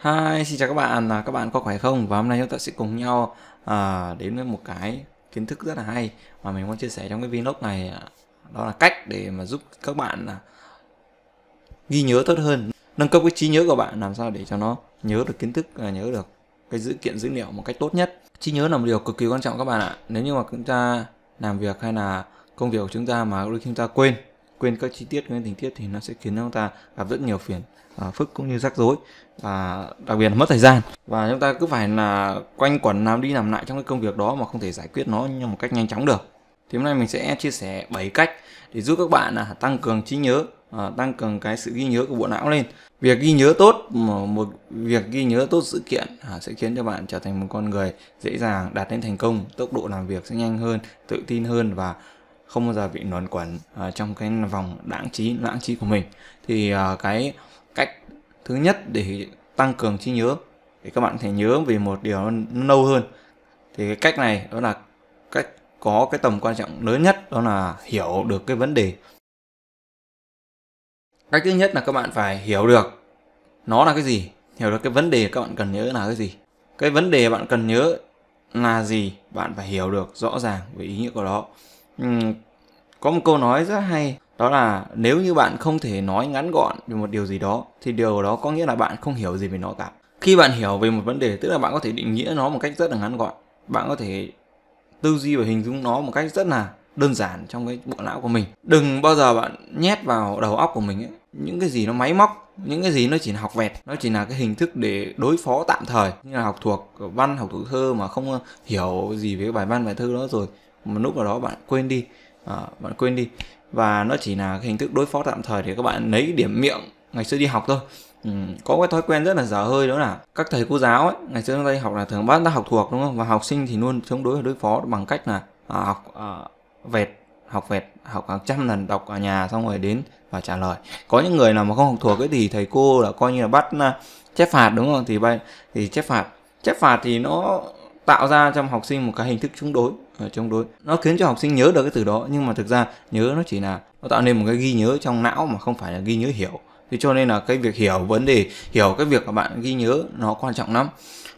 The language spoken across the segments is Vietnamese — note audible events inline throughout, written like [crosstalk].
Hi, xin chào các bạn, à, các bạn có khỏe không? Và hôm nay chúng ta sẽ cùng nhau à, đến với một cái kiến thức rất là hay mà mình muốn chia sẻ trong cái vlog này à, đó là cách để mà giúp các bạn à, ghi nhớ tốt hơn nâng cấp cái trí nhớ của bạn làm sao để cho nó nhớ được kiến thức à, nhớ được cái dữ kiện dữ liệu một cách tốt nhất trí nhớ là một điều cực kỳ quan trọng các bạn ạ nếu như mà chúng ta làm việc hay là công việc của chúng ta mà đôi khi chúng ta quên quên các chi tiết quên tình tiết thì nó sẽ khiến chúng ta gặp rất nhiều phiền à, phức cũng như rắc rối và đặc biệt là mất thời gian và chúng ta cứ phải là quanh quẩn làm đi làm lại trong cái công việc đó mà không thể giải quyết nó như một cách nhanh chóng được thì hôm nay mình sẽ chia sẻ 7 cách để giúp các bạn là tăng cường trí nhớ à, tăng cường cái sự ghi nhớ của bộ não lên việc ghi nhớ tốt một việc ghi nhớ tốt sự kiện à, sẽ khiến cho bạn trở thành một con người dễ dàng đạt đến thành công tốc độ làm việc sẽ nhanh hơn tự tin hơn và không bao giờ bị luẩn quẩn uh, trong cái vòng đãng trí lãng trí của mình thì uh, cái cách thứ nhất để tăng cường trí nhớ thì các bạn thể nhớ về một điều nó lâu hơn thì cái cách này đó là cách có cái tầm quan trọng lớn nhất đó là hiểu được cái vấn đề cách thứ nhất là các bạn phải hiểu được nó là cái gì hiểu được cái vấn đề các bạn cần nhớ là cái gì cái vấn đề bạn cần nhớ là gì bạn phải hiểu được rõ ràng về ý nghĩa của nó Ừ, có một câu nói rất hay đó là nếu như bạn không thể nói ngắn gọn về một điều gì đó thì điều đó có nghĩa là bạn không hiểu gì về nó cả khi bạn hiểu về một vấn đề tức là bạn có thể định nghĩa nó một cách rất là ngắn gọn bạn có thể tư duy và hình dung nó một cách rất là đơn giản trong cái bộ não của mình đừng bao giờ bạn nhét vào đầu óc của mình ấy những cái gì nó máy móc những cái gì nó chỉ là học vẹt nó chỉ là cái hình thức để đối phó tạm thời như là học thuộc văn học thuộc thơ mà không ờ, hiểu gì về bài văn bài thơ đó rồi một lúc nào đó bạn quên đi à, bạn quên đi và nó chỉ là hình thức đối phó tạm thời để các bạn lấy điểm miệng ngày xưa đi học thôi Ừ, có cái thói quen rất là dở hơi đó là các thầy cô giáo ấy ngày xưa chúng ta học là thường bắt ta học thuộc đúng không và học sinh thì luôn chống đối và đối phó bằng cách là à, học à, vẹt học vẹt học hàng trăm lần đọc ở nhà xong rồi đến và trả lời có những người nào mà không học thuộc ấy thì thầy cô là coi như là bắt à, chép phạt đúng không thì bay thì chép phạt chép phạt thì nó tạo ra trong học sinh một cái hình thức chống đối và chống đối nó khiến cho học sinh nhớ được cái từ đó nhưng mà thực ra nhớ nó chỉ là nó tạo nên một cái ghi nhớ trong não mà không phải là ghi nhớ hiểu thì cho nên là cái việc hiểu vấn đề hiểu cái việc mà bạn ghi nhớ nó quan trọng lắm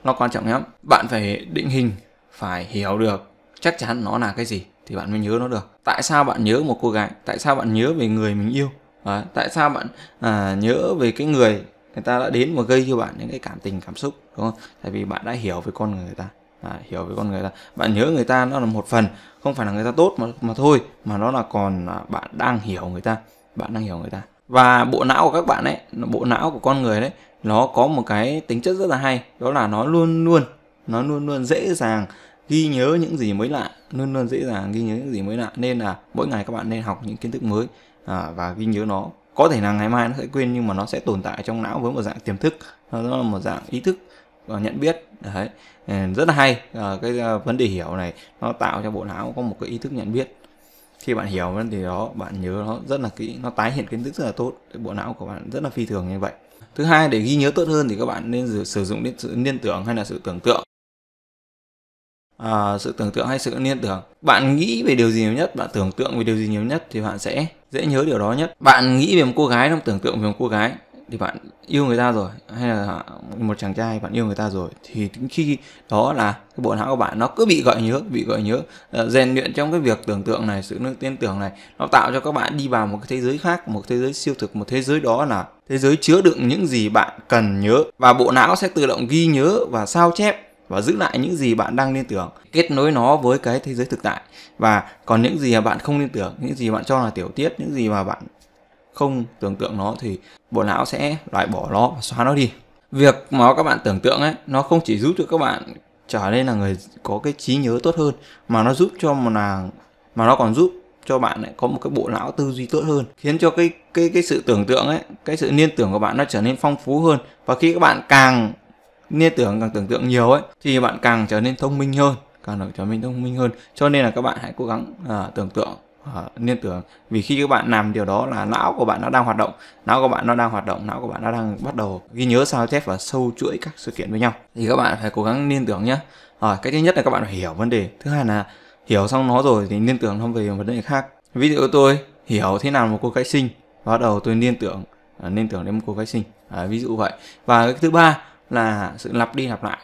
nó quan trọng lắm bạn phải định hình phải hiểu được chắc chắn nó là cái gì thì bạn mới nhớ nó được tại sao bạn nhớ một cô gái tại sao bạn nhớ về người mình yêu à, tại sao bạn à, nhớ về cái người người ta đã đến và gây cho bạn những cái cảm tình cảm xúc đúng không tại vì bạn đã hiểu về con người người ta à, hiểu với con người ta bạn nhớ người ta nó là một phần không phải là người ta tốt mà mà thôi mà nó là còn à, bạn đang hiểu người ta bạn đang hiểu người ta và bộ não của các bạn ấy bộ não của con người đấy nó có một cái tính chất rất là hay đó là nó luôn luôn nó luôn luôn dễ dàng ghi nhớ những gì mới lạ luôn luôn dễ dàng ghi nhớ những gì mới lạ nên là mỗi ngày các bạn nên học những kiến thức mới à, và ghi nhớ nó có thể là ngày mai nó sẽ quên nhưng mà nó sẽ tồn tại trong não với một dạng tiềm thức nó là một dạng ý thức à, nhận biết đấy ừ, rất là hay ờ, cái ờ, vấn đề hiểu này nó tạo cho bộ não có một cái ý thức nhận biết khi bạn hiểu vấn đề đó bạn nhớ nó rất là kỹ nó tái hiện kiến thức rất là tốt bộ não của bạn rất là phi thường như vậy thứ hai để ghi nhớ tốt hơn thì các bạn nên sử dụng đến sự liên tưởng hay là sự tưởng tượng à, sự tưởng tượng hay sự liên tưởng bạn nghĩ về điều gì nhiều nhất bạn tưởng tượng về điều gì nhiều nhất thì bạn sẽ dễ nhớ điều đó nhất bạn nghĩ về một cô gái trong tưởng tượng về một cô gái thì bạn yêu người ta rồi hay là một chàng trai bạn yêu người ta rồi thì khi đó là cái bộ não của bạn nó cứ bị gợi nhớ bị gợi nhớ ờ, rèn luyện trong cái việc tưởng tượng này sự tiên tưởng này nó tạo cho các bạn đi vào một cái thế giới khác một thế giới siêu thực một thế giới đó là thế giới chứa đựng những gì bạn cần nhớ và bộ não sẽ tự động ghi nhớ và sao chép và giữ lại những gì bạn đang liên tưởng kết nối nó với cái thế giới thực tại và còn những gì mà bạn không liên tưởng những gì bạn cho là tiểu tiết những gì mà bạn không tưởng tượng nó thì bộ não sẽ loại bỏ nó và xóa nó đi việc mà các bạn tưởng tượng ấy nó không chỉ giúp cho các bạn trở nên là người có cái trí nhớ tốt hơn mà nó giúp cho một nàng mà nó còn giúp cho bạn lại có một cái bộ não tư duy tốt hơn khiến cho cái cái cái sự tưởng tượng ấy cái sự liên tưởng của bạn nó trở nên phong phú hơn và khi các bạn càng liên tưởng càng tưởng tượng nhiều ấy thì bạn càng trở nên thông minh hơn càng được trở nên thông minh hơn cho nên là các bạn hãy cố gắng à, tưởng tượng à, ờ, liên tưởng vì khi các bạn làm điều đó là não của bạn nó đang hoạt động não của bạn nó đang hoạt động não của bạn nó đang bắt đầu ghi nhớ sao chép và sâu chuỗi các sự kiện với nhau thì các bạn phải cố gắng liên tưởng nhé rồi ờ, cái thứ nhất là các bạn phải hiểu vấn đề thứ hai là hiểu xong nó rồi thì liên tưởng không về vấn đề khác ví dụ tôi hiểu thế nào một cô gái sinh bắt đầu tôi liên tưởng liên ờ, tưởng đến một cô gái sinh à, ví dụ vậy và cái thứ ba là sự lặp đi lặp lại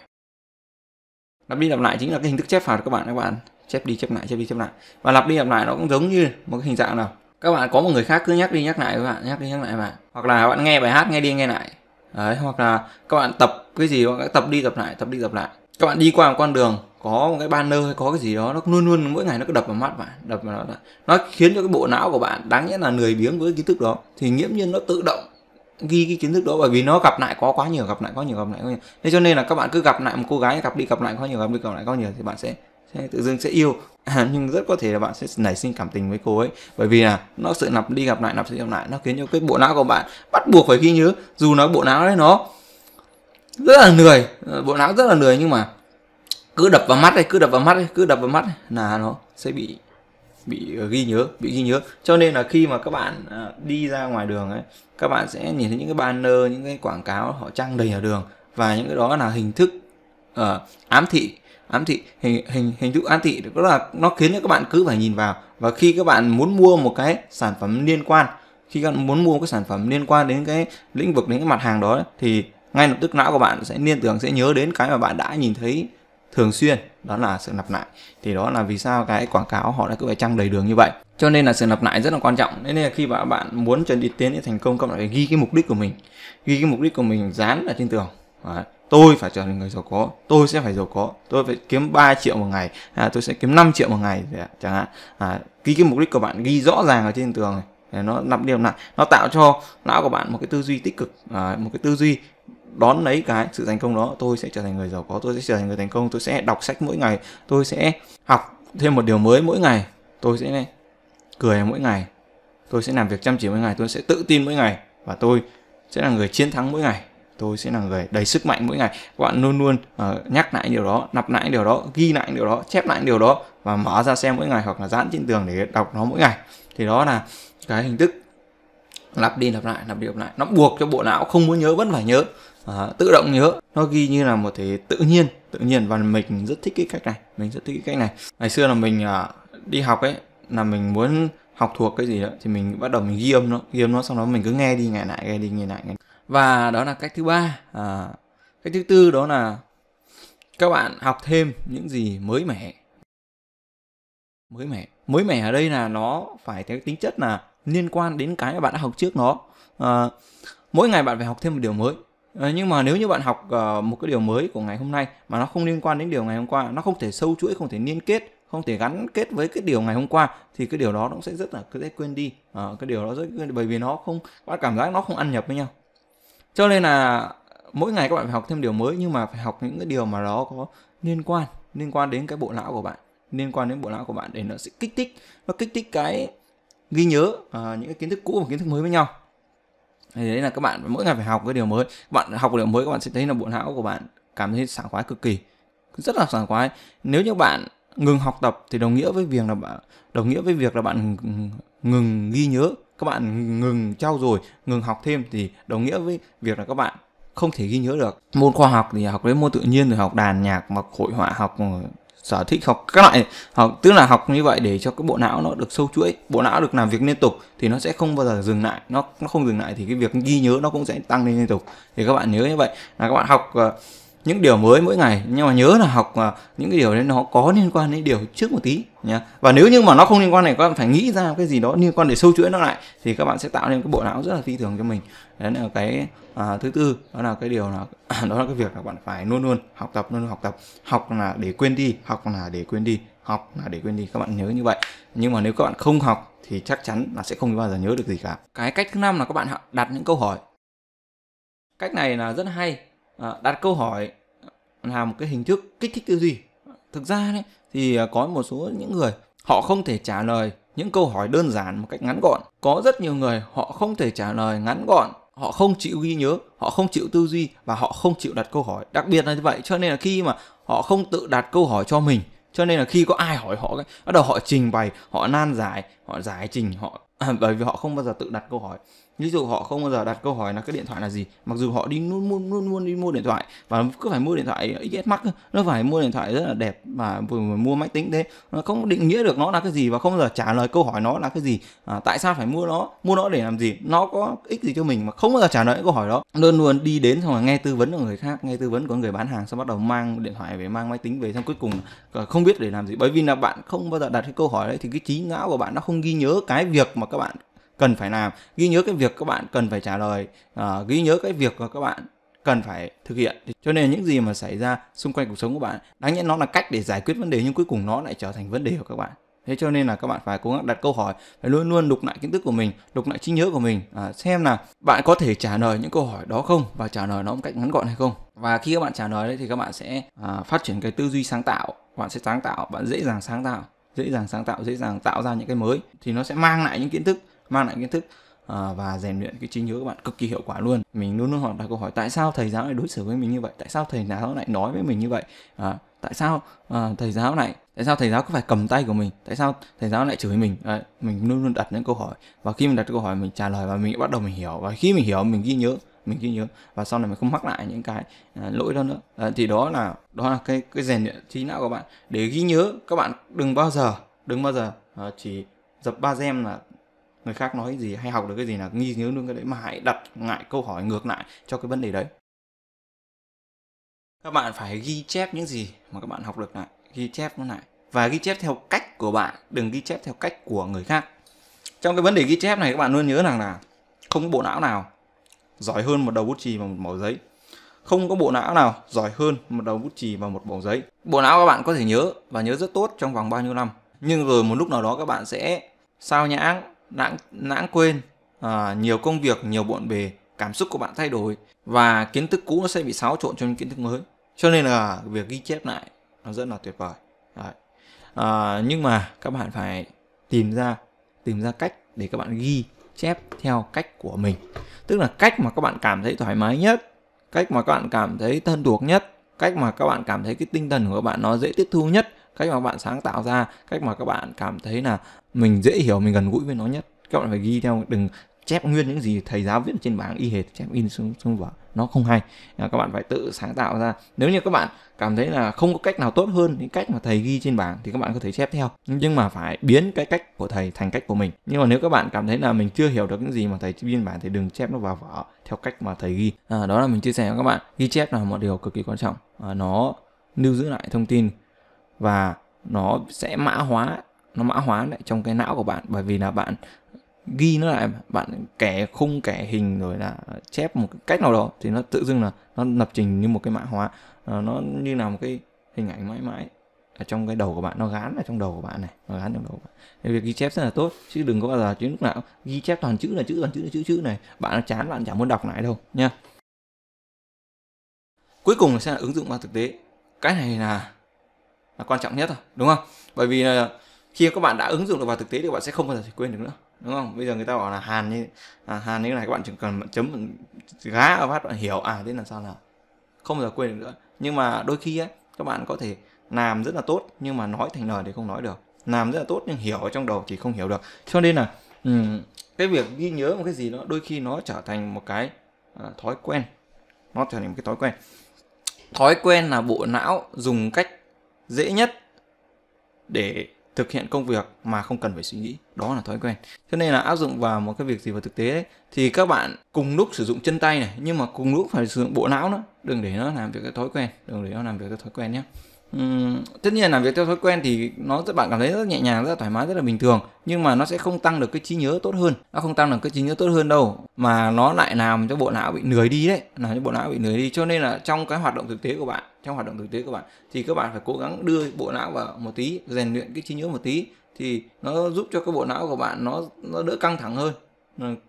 lặp đi lặp lại chính là cái hình thức chép phạt các bạn các bạn chép đi chép lại chép đi chép lại và lặp đi lặp lại nó cũng giống như một cái hình dạng nào các bạn có một người khác cứ nhắc đi nhắc lại các bạn nhắc đi nhắc lại bạn hoặc là bạn nghe bài hát nghe đi nghe lại đấy hoặc là các bạn tập cái gì các bạn tập đi tập lại tập đi tập lại các bạn đi qua một con đường có một cái banner hay có cái gì đó nó luôn luôn mỗi ngày nó cứ đập vào mắt bạn đập vào nó nó khiến cho cái bộ não của bạn đáng nhẽ là lười biếng với kiến thức đó thì nghiễm nhiên nó tự động ghi cái kiến thức đó bởi vì nó gặp lại có quá nhiều gặp lại có nhiều gặp lại có nhiều thế cho nên là các bạn cứ gặp lại một cô gái gặp đi gặp lại có nhiều gặp đi gặp lại có nhiều thì bạn sẽ tự dưng sẽ yêu [laughs] nhưng rất có thể là bạn sẽ nảy sinh cảm tình với cô ấy bởi vì là nó sự lặp đi gặp lại lặp đi gặp lại nó khiến cho cái bộ não của bạn bắt buộc phải ghi nhớ dù nói bộ não đấy nó rất là lười ờ, bộ não rất là lười nhưng mà cứ đập vào mắt đây cứ đập vào mắt đây cứ đập vào mắt đây, là nó sẽ bị bị ờ, ghi nhớ bị ghi nhớ cho nên là khi mà các bạn ờ, đi ra ngoài đường ấy các bạn sẽ nhìn thấy những cái banner những cái quảng cáo họ trang đầy ở đường và những cái đó là hình thức uh, ám thị ám thị hình hình hình thức ám thị đó là nó khiến cho các bạn cứ phải nhìn vào và khi các bạn muốn mua một cái sản phẩm liên quan khi các bạn muốn mua một cái sản phẩm liên quan đến cái lĩnh vực đến cái mặt hàng đó thì ngay lập tức não của bạn sẽ liên tưởng sẽ nhớ đến cái mà bạn đã nhìn thấy thường xuyên đó là sự lặp lại thì đó là vì sao cái quảng cáo họ đã cứ phải trăng đầy đường như vậy cho nên là sự lặp lại rất là quan trọng nên là khi mà bạn muốn chuẩn bị tiến đến thành công các bạn phải ghi cái mục đích của mình ghi cái mục đích của mình dán ở trên tường Đấy tôi phải trở thành người giàu có tôi sẽ phải giàu có tôi phải kiếm 3 triệu một ngày à, tôi sẽ kiếm 5 triệu một ngày chẳng hạn à, ký cái mục đích của bạn ghi rõ ràng ở trên tường này để nó lặp điều lại nó tạo cho não của bạn một cái tư duy tích cực à, một cái tư duy đón lấy cái sự thành công đó tôi sẽ trở thành người giàu có tôi sẽ trở thành người thành công tôi sẽ đọc sách mỗi ngày tôi sẽ học thêm một điều mới mỗi ngày tôi sẽ cười mỗi ngày tôi sẽ làm việc chăm chỉ mỗi ngày tôi sẽ tự tin mỗi ngày và tôi sẽ là người chiến thắng mỗi ngày tôi sẽ là người đầy sức mạnh mỗi ngày các bạn luôn luôn uh, nhắc lại điều đó nạp lại điều đó ghi lại điều đó chép lại điều đó và mở ra xem mỗi ngày hoặc là dán trên tường để đọc nó mỗi ngày thì đó là cái hình thức lặp đi lặp lại lặp đi lặp lại nó buộc cho bộ não không muốn nhớ vẫn phải nhớ à, tự động nhớ nó ghi như là một thế tự nhiên tự nhiên và mình rất thích cái cách này mình rất thích cái cách này ngày xưa là mình à, đi học ấy là mình muốn học thuộc cái gì đó thì mình bắt đầu mình ghi âm nó ghi âm nó xong đó mình cứ nghe đi nghe lại nghe đi nghe lại nghe và đó là cách thứ ba à, cách thứ tư đó là các bạn học thêm những gì mới mẻ mới mẻ mới mẻ ở đây là nó phải theo tính chất là liên quan đến cái bạn đã học trước nó à, mỗi ngày bạn phải học thêm một điều mới à, nhưng mà nếu như bạn học uh, một cái điều mới của ngày hôm nay mà nó không liên quan đến điều ngày hôm qua nó không thể sâu chuỗi không thể liên kết không thể gắn kết với cái điều ngày hôm qua thì cái điều đó nó cũng sẽ rất là cứ dễ quên đi à, cái điều đó rất bởi vì nó không bạn cảm giác nó không ăn nhập với nhau cho nên là mỗi ngày các bạn phải học thêm điều mới nhưng mà phải học những cái điều mà nó có liên quan liên quan đến cái bộ não của bạn liên quan đến bộ não của bạn để nó sẽ kích thích nó kích thích cái ghi nhớ à, những cái kiến thức cũ và kiến thức mới với nhau thì đấy là các bạn mỗi ngày phải học cái điều mới các bạn học điều mới các bạn sẽ thấy là bộ não của bạn cảm thấy sảng khoái cực kỳ rất là sảng khoái nếu như bạn ngừng học tập thì đồng nghĩa với việc là bạn đồng nghĩa với việc là bạn ngừng ghi nhớ các bạn ngừng trao rồi ngừng học thêm thì đồng nghĩa với việc là các bạn không thể ghi nhớ được môn khoa học thì học đến môn tự nhiên rồi học đàn nhạc mà hội họa học ờ, sở thích học các loại học tức là học như vậy để cho cái bộ não nó được sâu chuỗi bộ não được làm việc liên tục thì nó sẽ không bao giờ dừng lại nó nó không dừng lại thì cái việc ghi nhớ nó cũng sẽ tăng lên liên tục thì các bạn nhớ như vậy là các bạn học ờ, những điều mới mỗi ngày nhưng mà nhớ là học à, những cái điều đấy nó có liên quan đến điều trước một tí nhá và nếu như mà nó không liên quan này các bạn phải nghĩ ra cái gì đó liên quan để sâu chuỗi nó lại thì các bạn sẽ tạo nên cái bộ não rất là phi thường cho mình đấy là cái à, thứ tư đó là cái điều là [coughs] đó là cái việc là bạn phải luôn luôn học tập luôn luôn học tập học là để quên đi học là để quên đi học là để quên đi các bạn nhớ như vậy nhưng mà nếu các bạn không học thì chắc chắn là sẽ không bao giờ nhớ được gì cả cái cách thứ năm là các bạn đặt những câu hỏi cách này là rất hay Ờ, đặt câu hỏi là một cái hình thức kích thích tư duy thực ra đấy thì ờ, có một số những người họ không thể trả lời những câu hỏi đơn giản một cách ngắn gọn có rất nhiều người họ không thể trả lời ngắn gọn họ không chịu ghi nhớ họ không chịu tư duy và họ không chịu đặt câu hỏi đặc biệt là như vậy cho nên là khi mà họ không tự đặt câu hỏi cho mình cho nên là khi có ai hỏi họ bắt đầu họ trình bày họ nan giải họ giải trình họ À, bởi vì họ không bao giờ tự đặt câu hỏi ví dụ họ không bao giờ đặt câu hỏi là cái điện thoại là gì mặc dù họ đi luôn luôn luôn luôn đi mua điện thoại và cứ phải mua điện thoại XS Max nó phải mua điện thoại rất là đẹp và vừa mua máy tính thế nó không định nghĩa được nó là cái gì và không bao giờ trả lời câu hỏi nó là cái gì à, tại sao phải mua nó mua nó để làm gì nó có ích gì cho mình mà không bao giờ trả lời câu hỏi đó luôn luôn đi đến xong rồi nghe tư vấn của người khác nghe tư vấn của người bán hàng xong bắt đầu mang điện thoại về mang máy tính về xong cuối cùng không biết để làm gì bởi vì là bạn không bao giờ đặt cái câu hỏi đấy thì cái trí não của bạn nó không ghi nhớ cái việc mà các bạn cần phải làm ghi nhớ cái việc các bạn cần phải trả lời uh, ghi nhớ cái việc mà các bạn cần phải thực hiện cho nên những gì mà xảy ra xung quanh cuộc sống của bạn đáng nhẽ nó là cách để giải quyết vấn đề nhưng cuối cùng nó lại trở thành vấn đề của các bạn thế cho nên là các bạn phải cố gắng đặt câu hỏi phải luôn luôn đục lại kiến thức của mình đục lại trí nhớ của mình à, xem là bạn có thể trả lời những câu hỏi đó không và trả lời nó một cách ngắn gọn hay không và khi các bạn trả lời đấy thì các bạn sẽ à, phát triển cái tư duy sáng tạo bạn sẽ sáng tạo bạn dễ dàng sáng tạo dễ dàng sáng tạo dễ dàng tạo ra những cái mới thì nó sẽ mang lại những kiến thức mang lại kiến thức ờ, và rèn luyện cái trí nhớ các bạn cực kỳ hiệu quả luôn mình luôn luôn hỏi đặt câu hỏi tại sao thầy giáo lại đối xử với mình như vậy tại sao thầy giáo lại nói với mình như vậy à, tại sao à, thầy giáo lại tại sao thầy giáo cứ phải cầm tay của mình tại sao thầy giáo lại chửi mình à, mình luôn luôn đặt những câu hỏi và khi mình đặt câu hỏi mình trả lời và mình bắt đầu mình hiểu và khi mình hiểu mình ghi nhớ mình ghi nhớ và sau này mình không mắc lại những cái à, lỗi đó nữa à, thì đó là đó là cái cái rèn luyện trí não của bạn để ghi nhớ các bạn đừng bao giờ đừng bao giờ à, chỉ dập ba gem là người khác nói gì hay học được cái gì là nghi nhớ luôn cái đấy mà hãy đặt ngại câu hỏi ngược lại cho cái vấn đề đấy các bạn phải ghi chép những gì mà các bạn học được lại ghi chép nó lại và ghi chép theo cách của bạn đừng ghi chép theo cách của người khác trong cái vấn đề ghi chép này các bạn luôn nhớ rằng là không bộ não nào giỏi hơn một đầu bút chì và một mẩu giấy không có bộ não nào giỏi hơn một đầu bút chì và một mẩu giấy bộ não các bạn có thể nhớ và nhớ rất tốt trong vòng bao nhiêu năm nhưng rồi một lúc nào đó các bạn sẽ sao nhãng lãng lãng quên à, nhiều công việc nhiều bộn bề cảm xúc của bạn thay đổi và kiến thức cũ nó sẽ bị xáo trộn cho những kiến thức mới cho nên là việc ghi chép lại nó rất là tuyệt vời Đấy. À, nhưng mà các bạn phải tìm ra tìm ra cách để các bạn ghi chép theo cách của mình tức là cách mà các bạn cảm thấy thoải mái nhất cách mà các bạn cảm thấy thân thuộc nhất cách mà các bạn cảm thấy cái tinh thần của các bạn nó dễ tiếp thu nhất cách mà các bạn sáng tạo ra cách mà các bạn cảm thấy là mình dễ hiểu mình gần gũi với nó nhất các bạn phải ghi theo đừng chép nguyên những gì thầy giáo viết trên bảng y hệt chép in xuống, xuống vở nó không hay các bạn phải tự sáng tạo ra nếu như các bạn cảm thấy là không có cách nào tốt hơn những cách mà thầy ghi trên bảng thì các bạn có thể chép theo nhưng mà phải biến cái cách của thầy thành cách của mình nhưng mà nếu các bạn cảm thấy là mình chưa hiểu được những gì mà thầy ghi trên bảng thì đừng chép nó vào vở theo cách mà thầy ghi à, đó là mình chia sẻ với các bạn ghi chép là một điều cực kỳ quan trọng à, nó lưu giữ lại thông tin và nó sẽ mã hóa nó mã hóa lại trong cái não của bạn bởi vì là bạn ghi nó lại bạn kẻ khung kẻ hình rồi là chép một cách nào đó thì nó tự dưng là nó lập trình như một cái mã hóa ờ, nó như là một cái hình ảnh mãi mãi ở trong cái đầu của bạn nó gán ở trong đầu của bạn này nó gán trong đầu của bạn Nên việc ghi chép rất là tốt chứ đừng có bao giờ chứ lúc nào ghi chép toàn chữ là chữ toàn chữ là chữ chữ này bạn chán bạn chẳng muốn đọc lại đâu nha cuối cùng là sẽ là ứng dụng vào thực tế cái này là là quan trọng nhất rồi đúng không bởi vì là khi các bạn đã ứng dụng được vào thực tế thì bạn sẽ không bao giờ quên được nữa đúng không bây giờ người ta bảo là hàn như à, hàn như này các bạn chỉ cần chấm gá ở phát bạn hiểu à thế là sao là không bao giờ quên được nữa nhưng mà đôi khi ấy, các bạn có thể làm rất là tốt nhưng mà nói thành lời thì không nói được làm rất là tốt nhưng hiểu ở trong đầu chỉ không hiểu được cho nên là um, cái việc ghi nhớ một cái gì đó đôi khi nó trở thành một cái uh, thói quen nó trở thành một cái thói quen thói quen là bộ não dùng cách dễ nhất để thực hiện công việc mà không cần phải suy nghĩ đó là thói quen cho nên là áp dụng vào một cái việc gì vào thực tế ấy, thì các bạn cùng lúc sử dụng chân tay này nhưng mà cùng lúc phải sử dụng bộ não nữa đừng để nó làm việc cái thói quen đừng để nó làm việc cái thói quen nhé tất nhiên là việc theo thói quen thì nó rất bạn cảm thấy rất nhẹ nhàng rất là thoải mái rất là bình thường nhưng mà nó sẽ không tăng được cái trí nhớ tốt hơn nó không tăng được cái trí nhớ tốt hơn đâu mà nó lại làm cho bộ não bị lười đi đấy làm cho bộ não bị lười đi cho nên là trong cái hoạt động thực tế của bạn trong hoạt động thực tế của bạn thì các bạn phải cố gắng đưa bộ não vào một tí rèn luyện cái trí nhớ một tí thì nó giúp cho cái bộ não của bạn nó nó đỡ căng thẳng hơn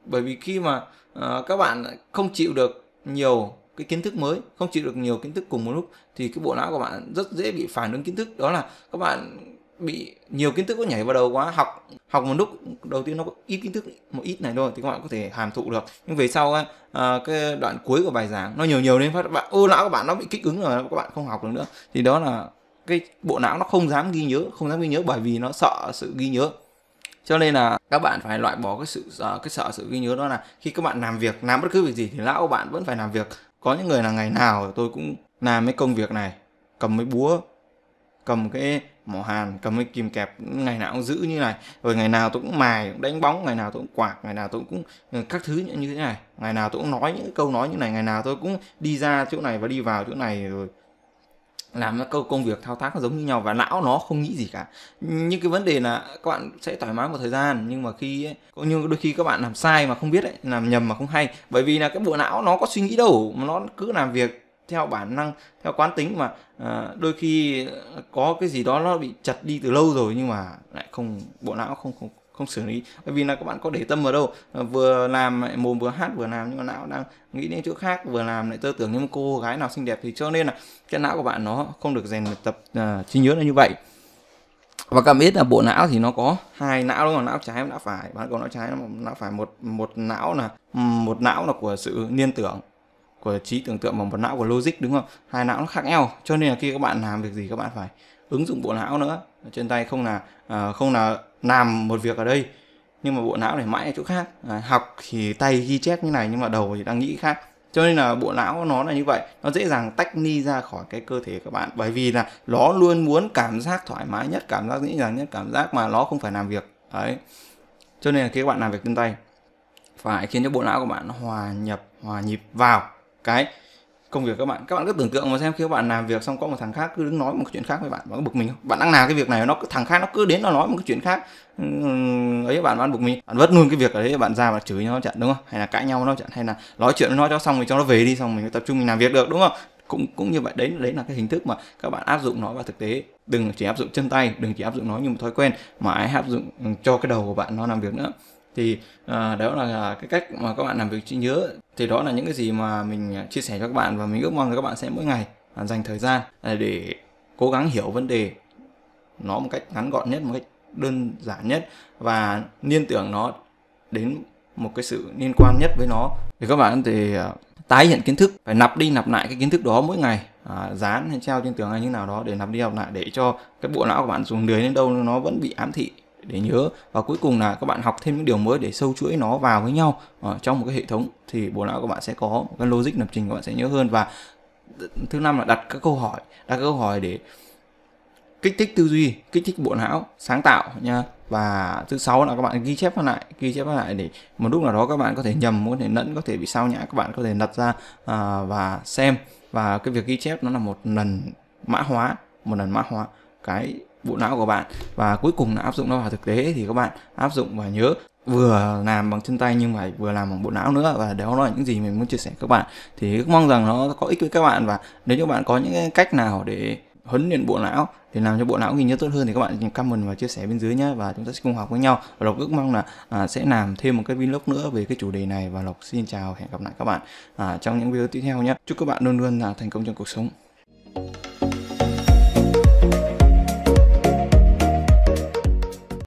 bởi vì khi mà uh, các bạn không chịu được nhiều cái kiến thức mới không chịu được nhiều kiến thức cùng một lúc thì cái bộ não của bạn rất dễ bị phản ứng kiến thức đó là các bạn bị nhiều kiến thức nó nhảy vào đầu quá học học một lúc đầu tiên nó có ít kiến thức một ít này thôi thì các bạn có thể hàm thụ được nhưng về sau ấy, à, cái đoạn cuối của bài giảng nó nhiều nhiều lên phát bạn ô não của bạn nó bị kích ứng rồi các bạn không học được nữa thì đó là cái bộ não nó không dám ghi nhớ không dám ghi nhớ bởi vì nó sợ sự ghi nhớ cho nên là các bạn phải loại bỏ cái sự uh, cái sợ sự ghi nhớ đó là khi các bạn làm việc làm bất cứ việc gì thì não của bạn vẫn phải làm việc có những người là ngày nào tôi cũng làm mấy công việc này cầm mấy búa cầm cái mỏ hàn cầm cái kìm kẹp ngày nào cũng giữ như này rồi ngày nào tôi cũng mài đánh bóng ngày nào tôi cũng quạt ngày nào tôi cũng ừ, các thứ như thế này ngày nào tôi cũng nói những câu nói như này ngày nào tôi cũng đi ra chỗ này và đi vào chỗ này rồi làm các công việc thao tác nó giống như nhau và não nó không nghĩ gì cả nhưng cái vấn đề là các bạn sẽ thoải mái một thời gian nhưng mà khi ấy, nhưng đôi khi các bạn làm sai mà không biết ấy, làm nhầm mà không hay bởi vì là cái bộ não nó có suy nghĩ đâu mà nó cứ làm việc theo bản năng theo quán tính mà à, đôi khi có cái gì đó nó bị chặt đi từ lâu rồi nhưng mà lại không bộ não không không không xử lý bởi vì là các bạn có để tâm vào đâu ờ, vừa làm lại mồm vừa hát vừa làm nhưng mà não đang nghĩ đến chỗ khác vừa làm lại tư tưởng như một cô gái nào xinh đẹp thì cho nên là cái não của bạn nó không được rèn luyện tập uh, trí nhớ là như vậy và các biết là bộ não thì nó có hai não đúng không não trái và não phải bạn có não trái não phải một một não là một não là của sự liên tưởng của trí tưởng tượng và một não của logic đúng không hai não nó khác nhau cho nên là khi các bạn làm việc gì các bạn phải ứng dụng bộ não nữa trên tay không là à, không là làm một việc ở đây nhưng mà bộ não này mãi ở chỗ khác à, học thì tay ghi chép như này nhưng mà đầu thì đang nghĩ khác cho nên là bộ não nó là như vậy nó dễ dàng tách ni ra khỏi cái cơ thể các bạn bởi vì là nó luôn muốn cảm giác thoải mái nhất cảm giác dễ dàng nhất cảm giác mà nó không phải làm việc đấy cho nên là khi các bạn làm việc trên tay phải khiến cho bộ não của bạn nó hòa nhập hòa nhịp vào cái công việc các bạn các bạn cứ tưởng tượng mà xem khi các bạn làm việc xong có một thằng khác cứ đứng nói một cái chuyện khác với bạn bạn có bực mình không bạn đang làm cái việc này nó thằng khác nó cứ đến nó nói một cái chuyện khác ừ, ấy bạn bạn bực mình bạn vất luôn cái việc đấy bạn ra và chửi nó chặn đúng không hay là cãi nhau nó chặn hay là nói chuyện với nó cho xong rồi cho nó về đi xong mình tập trung mình làm việc được đúng không cũng cũng như vậy đấy đấy là cái hình thức mà các bạn áp dụng nó vào thực tế đừng chỉ áp dụng chân tay đừng chỉ áp dụng nó như một thói quen mà hãy áp dụng cho cái đầu của bạn nó làm việc nữa thì à, đó là cái cách mà các bạn làm việc trí nhớ thì đó là những cái gì mà mình chia sẻ cho các bạn và mình ước mong là các bạn sẽ mỗi ngày à, dành thời gian à, để cố gắng hiểu vấn đề nó một cách ngắn gọn nhất một cách đơn giản nhất và liên tưởng nó đến một cái sự liên quan nhất với nó thì các bạn thì à, tái hiện kiến thức phải nạp đi nạp lại cái kiến thức đó mỗi ngày à, dán hay treo trên tường hay như nào đó để nạp đi nạp lại để cho cái bộ não của bạn dùng lưới đến đâu nó vẫn bị ám thị để nhớ và cuối cùng là các bạn học thêm những điều mới để sâu chuỗi nó vào với nhau ở ờ, trong một cái hệ thống thì bộ não các bạn sẽ có một cái logic lập trình các bạn sẽ nhớ hơn và thứ năm là đặt các câu hỏi đặt các câu hỏi để kích thích tư duy kích thích bộ não sáng tạo nha và thứ sáu là các bạn ghi chép lại ghi chép lại để một lúc nào đó các bạn có thể nhầm có thể lẫn có thể bị sao nhãng các bạn có thể đặt ra à, và xem và cái việc ghi chép nó là một lần mã hóa một lần mã hóa cái bộ não của bạn và cuối cùng là áp dụng nó vào thực tế thì các bạn áp dụng và nhớ vừa làm bằng chân tay nhưng phải vừa làm bằng bộ não nữa và đó là những gì mình muốn chia sẻ các bạn thì mong rằng nó có ích với các bạn và nếu như bạn có những cách nào để huấn luyện bộ não để làm cho bộ não ghi nhớ tốt hơn thì các bạn comment và chia sẻ bên dưới nhé và chúng ta sẽ cùng học với nhau và lộc ước mong là à, sẽ làm thêm một cái vlog nữa về cái chủ đề này và lộc xin chào hẹn gặp lại các bạn à, trong những video tiếp theo nhé chúc các bạn luôn luôn là thành công trong cuộc sống